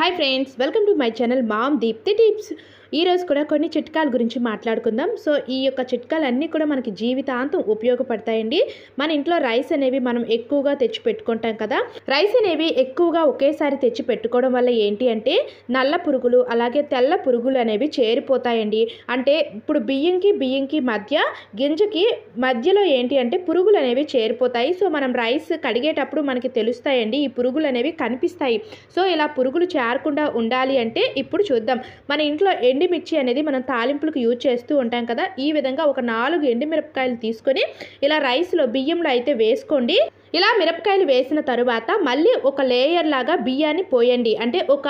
Hi friends, welcome to my channel Mom Deep Tips. ఈరోజు కూడా కొన్ని చిట్కాల గురించి మాట్లాడుకుందాం సో ఈ యొక్క చిట్కాలన్నీ కూడా మనకి జీవితాంతం ఉపయోగపడతాయండి మన ఇంట్లో రైస్ అనేవి మనం ఎక్కువగా తెచ్చి పెట్టుకుంటాం కదా రైస్ అనేవి ఎక్కువగా ఒకేసారి తెచ్చి పెట్టుకోవడం వల్ల ఏంటి అంటే నల్ల పురుగులు అలాగే తెల్ల పురుగులు అనేవి చేరిపోతాయండి అంటే ఇప్పుడు బియ్యంకి బియ్యంకి మధ్య గింజకి మధ్యలో ఏంటి అంటే పురుగులు అనేవి చేరిపోతాయి సో మనం రైస్ కడిగేటప్పుడు మనకి తెలుస్తాయండి ఈ పురుగులు అనేవి కనిపిస్తాయి సో ఇలా పురుగులు చేరకుండా ఉండాలి అంటే ఇప్పుడు చూద్దాం మన ఇంట్లో ఎండిమిర్చి అనేది మనం తాలింపులకు యూజ్ చేస్తూ ఉంటాం కదా ఈ విధంగా ఒక నాలుగు ఎండిమిరపకాయలు తీసుకొని ఇలా రైస్లో బియ్యంలో అయితే వేసుకోండి ఇలా మిరపకాయలు వేసిన తరువాత మళ్ళీ ఒక లేయర్ లాగా బియ్యాన్ని పోయండి అంటే ఒక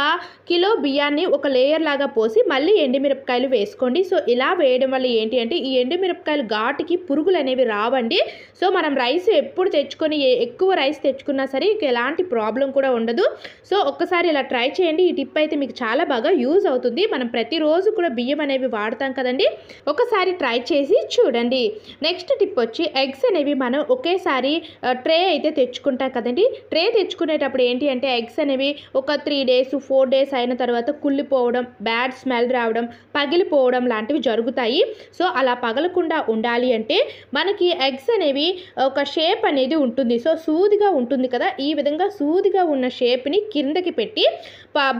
కిలో బియ్యాన్ని ఒక లేయర్ లాగా పోసి మళ్ళీ ఎండుమిరపకాయలు వేసుకోండి సో ఇలా వేయడం వల్ల ఏంటి అంటే ఈ ఎండుమిరపకాయలు ఘాటుకి పురుగులు అనేవి రావండి సో మనం రైస్ ఎప్పుడు తెచ్చుకొని ఎక్కువ రైస్ తెచ్చుకున్నా సరే ఇక ఎలాంటి ప్రాబ్లం కూడా ఉండదు సో ఒక్కసారి ఇలా ట్రై చేయండి ఈ టిప్ అయితే మీకు చాలా బాగా యూజ్ అవుతుంది మనం ప్రతిరోజు కూడా బియ్యం అనేవి వాడతాం కదండి ఒకసారి ట్రై చేసి చూడండి నెక్స్ట్ టిప్ వచ్చి ఎగ్స్ అనేవి మనం ఒకేసారి ట్రే అయితే తెచ్చుకుంటాం కదండి ట్రే తెచ్చుకునేటప్పుడు ఏంటి అంటే ఎగ్స్ అనేవి ఒక త్రీ డేస్ ఫోర్ డేస్ అయిన తర్వాత కుళ్ళిపోవడం బ్యాడ్ స్మెల్ రావడం పగిలిపోవడం లాంటివి జరుగుతాయి సో అలా పగలకుండా ఉండాలి అంటే మనకి ఎగ్స్ అనేవి ఒక షేప్ అనేది ఉంటుంది సో సూదిగా ఉంటుంది కదా ఈ విధంగా సూదిగా ఉన్న షేప్ని కిందకి పెట్టి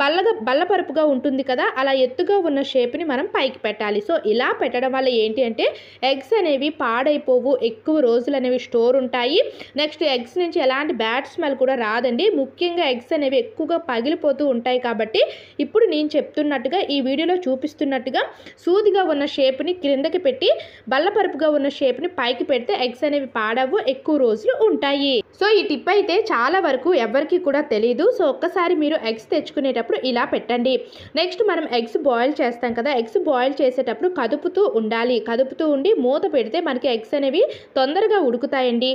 బల్లగా బల్లపరుపుగా ఉంటుంది కదా అలా ఎత్తుగా ఉన్న షేప్ని మనం పైకి పెట్టాలి సో ఇలా పెట్టడం వల్ల ఏంటి అంటే ఎగ్స్ అనేవి పాడైపోవు ఎక్కువ రోజులు అనేవి స్టోర్ ఉంటాయి నెక్స్ట్ ఎగ్స్ నుంచి ఎలాంటి బ్యాడ్ స్మెల్ కూడా రాదండి ముఖ్యంగా ఎగ్స్ అనేవి ఎక్కువగా పగిలిపోతూ ఉంటాయి కాబట్టి ఇప్పుడు నేను చెప్తున్నట్టుగా ఈ వీడియోలో చూపిస్తున్నట్టుగా సూదిగా ఉన్న షేప్ని క్రిందకి పెట్టి బల్లపరుపుగా ఉన్న షేప్ని పైకి పెడితే ఎగ్స్ అనేవి పాడవు ఎక్కువ రోజులు ఉంటాయి సో ఈ టిప్ అయితే చాలా వరకు ఎవరికి కూడా తెలియదు సో ఒక్కసారి మీరు ఎగ్స్ తెచ్చుకునేటప్పుడు ఇలా పెట్టండి నెక్స్ట్ మనం ఎగ్స్ బాయిల్ చేస్తాం కదా ఎగ్స్ బాయిల్ చేసేటప్పుడు కదుపుతూ ఉండాలి కదుపుతూ ఉండి మూత పెడితే మనకి ఎగ్స్ అనేవి తొందరగా ఉడుకుతాయండి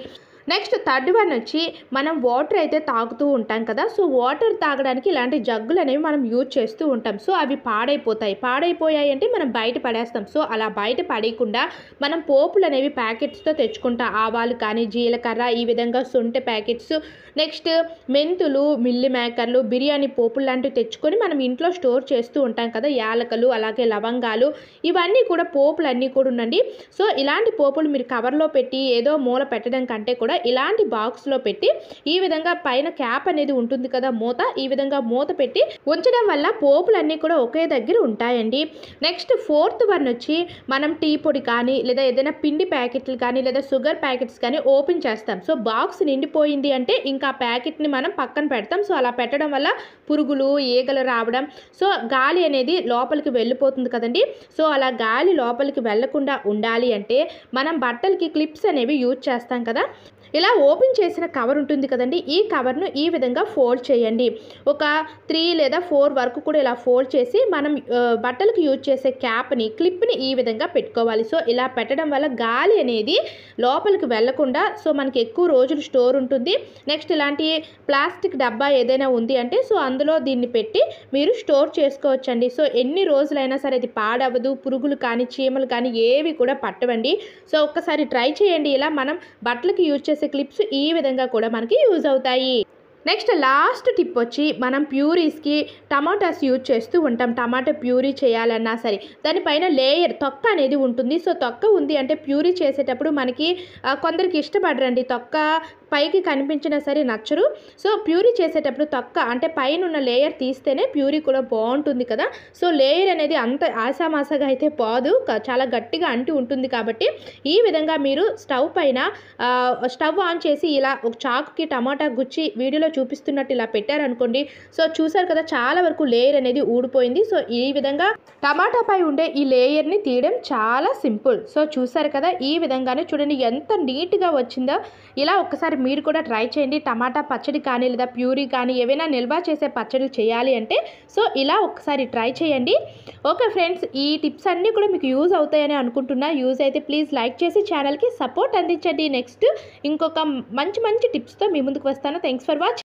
నెక్స్ట్ థర్డ్ వన్ వచ్చి మనం వాటర్ అయితే తాగుతూ ఉంటాం కదా సో వాటర్ తాగడానికి ఇలాంటి జగ్గులు అనేవి మనం యూజ్ చేస్తూ ఉంటాం సో అవి పాడైపోతాయి పాడైపోయాయి అంటే మనం బయట పడేస్తాం సో అలా బయట పడేయకుండా మనం పోపులు అనేవి ప్యాకెట్స్తో తెచ్చుకుంటాం ఆవాలు కానీ జీలకర్ర ఈ విధంగా సొంటి ప్యాకెట్స్ నెక్స్ట్ మెంతులు మిల్లి మేకర్లు బిర్యానీ పోపులు లాంటివి తెచ్చుకొని మనం ఇంట్లో స్టోర్ చేస్తూ ఉంటాం కదా యాలకలు అలాగే లవంగాలు ఇవన్నీ కూడా పోపులు అన్నీ కూడా ఉండండి సో ఇలాంటి పోపులు మీరు కవర్లో పెట్టి ఏదో మూల పెట్టడం కంటే కూడా కూడా ఇలాంటి బాక్స్లో పెట్టి ఈ విధంగా పైన క్యాప్ అనేది ఉంటుంది కదా మూత ఈ విధంగా మూత పెట్టి ఉంచడం వల్ల పోపులన్నీ కూడా ఒకే దగ్గర ఉంటాయండి నెక్స్ట్ ఫోర్త్ వన్ వచ్చి మనం టీ పొడి కానీ లేదా ఏదైనా పిండి ప్యాకెట్లు కానీ లేదా షుగర్ ప్యాకెట్స్ కానీ ఓపెన్ చేస్తాం సో బాక్స్ నిండిపోయింది అంటే ఇంకా ప్యాకెట్ని మనం పక్కన పెడతాం సో అలా పెట్టడం వల్ల పురుగులు ఈగలు రావడం సో గాలి అనేది లోపలికి వెళ్ళిపోతుంది కదండి సో అలా గాలి లోపలికి వెళ్లకుండా ఉండాలి అంటే మనం బట్టలకి క్లిప్స్ అనేవి యూజ్ చేస్తాం కదా ఇలా ఓపెన్ చేసిన కవర్ ఉంటుంది కదండి ఈ కవర్ను ఈ విధంగా ఫోల్డ్ చేయండి ఒక త్రీ లేదా ఫోర్ వరకు కూడా ఇలా ఫోల్డ్ చేసి మనం బట్టలకు యూజ్ చేసే క్యాప్ని క్లిప్ని ఈ విధంగా పెట్టుకోవాలి సో ఇలా పెట్టడం వల్ల గాలి అనేది లోపలికి వెళ్లకుండా సో మనకి ఎక్కువ రోజులు స్టోర్ ఉంటుంది నెక్స్ట్ ఇలాంటి ప్లాస్టిక్ డబ్బా ఏదైనా ఉంది అంటే సో అందులో దీన్ని పెట్టి మీరు స్టోర్ చేసుకోవచ్చండి సో ఎన్ని రోజులైనా సరే అది పాడవదు పురుగులు కానీ చీమలు కానీ ఏవి కూడా పట్టవండి సో ఒక్కసారి ట్రై చేయండి ఇలా మనం బట్టలకు యూజ్ చేసే క్లిప్స్ ఈ విధంగా కూడా మనకి యూజ్ అవుతాయి నెక్స్ట్ లాస్ట్ టిప్ వచ్చి మనం ప్యూరీస్కి టమాటాస్ యూజ్ చేస్తూ ఉంటాం టమాటా ప్యూరీ చేయాలన్నా సరే దానిపైన లేయర్ తొక్క అనేది ఉంటుంది సో తొక్క ఉంది అంటే ప్యూరీ చేసేటప్పుడు మనకి కొందరికి ఇష్టపడరండి తొక్క పైకి కనిపించినా సరే నచ్చరు సో ప్యూరీ చేసేటప్పుడు తక్క అంటే పైన ఉన్న లేయర్ తీస్తేనే ప్యూరీ కూడా బాగుంటుంది కదా సో లేయర్ అనేది అంత ఆశామాసగా అయితే పోదు చాలా గట్టిగా అంటి ఉంటుంది కాబట్టి ఈ విధంగా మీరు స్టవ్ పైన స్టవ్ ఆన్ చేసి ఇలా ఒక చాకుకి టమాటా గుచ్చి వీడియోలో చూపిస్తున్నట్టు ఇలా పెట్టారనుకోండి సో చూసారు కదా చాలా వరకు లేయర్ అనేది ఊడిపోయింది సో ఈ విధంగా టమాటా పై ఉండే ఈ లేయర్ని తీయడం చాలా సింపుల్ సో చూసారు కదా ఈ విధంగానే చూడండి ఎంత నీట్గా వచ్చిందో ఇలా ఒకసారి మీరు కూడా ట్రై చేయండి టమాటా పచ్చడి కానీ లేదా ప్యూరీ కానీ ఏవైనా నిల్వ చేసే పచ్చడి చేయాలి అంటే సో ఇలా ఒకసారి ట్రై చేయండి ఓకే ఫ్రెండ్స్ ఈ టిప్స్ అన్నీ కూడా మీకు యూజ్ అవుతాయని అనుకుంటున్నా యూజ్ అయితే ప్లీజ్ లైక్ చేసి ఛానల్కి సపోర్ట్ అందించండి నెక్స్ట్ ఇంకొక మంచి మంచి టిప్స్తో మీ ముందుకు వస్తాను థ్యాంక్స్ ఫర్ వాచింగ్